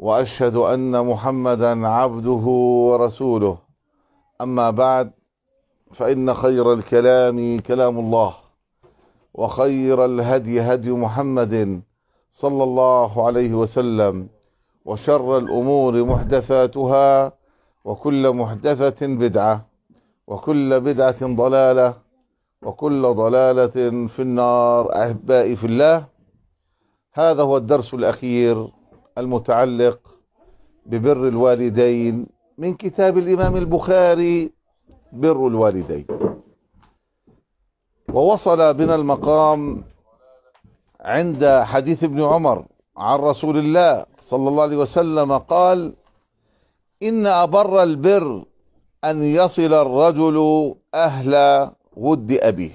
واشهد ان محمدا عبده ورسوله اما بعد فان خير الكلام كلام الله وخير الهدي هدي محمد صلى الله عليه وسلم وشر الامور محدثاتها وكل محدثه بدعه وكل بدعه ضلاله وكل ضلاله في النار احبائي في الله هذا هو الدرس الاخير المتعلق ببر الوالدين من كتاب الإمام البخاري بر الوالدين ووصل بنا المقام عند حديث ابن عمر عن رسول الله صلى الله عليه وسلم قال إن أبر البر أن يصل الرجل أهل ود أبيه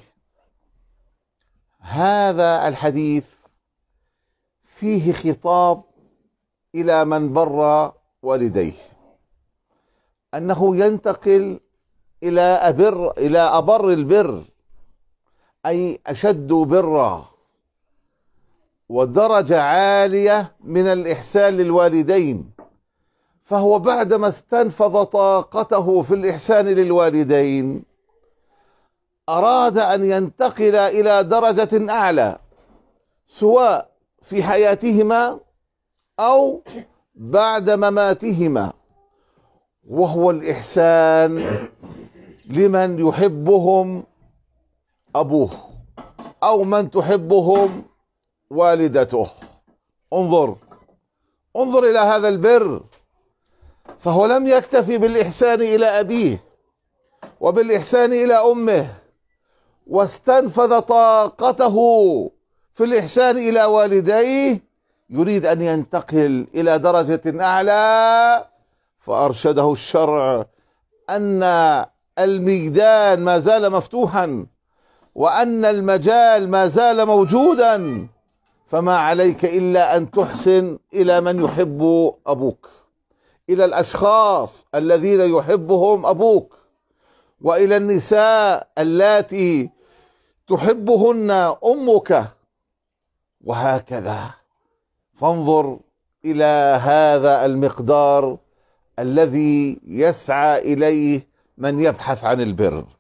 هذا الحديث فيه خطاب إلى من بر والديه أنه ينتقل إلى أبر إلى أبر البر أي أشد برا ودرجة عالية من الإحسان للوالدين فهو بعدما استنفذ طاقته في الإحسان للوالدين أراد أن ينتقل إلى درجة أعلى سواء في حياتهما أو بعد مماتهما وهو الإحسان لمن يحبهم أبوه أو من تحبهم والدته انظر انظر إلى هذا البر فهو لم يكتفي بالإحسان إلى أبيه وبالإحسان إلى أمه واستنفذ طاقته في الإحسان إلى والديه يريد أن ينتقل إلى درجة أعلى فأرشده الشرع أن الميدان ما زال مفتوحا وأن المجال ما زال موجودا فما عليك إلا أن تحسن إلى من يحب أبوك إلى الأشخاص الذين يحبهم أبوك وإلى النساء اللاتي تحبهن أمك وهكذا فانظر الى هذا المقدار الذي يسعى اليه من يبحث عن البر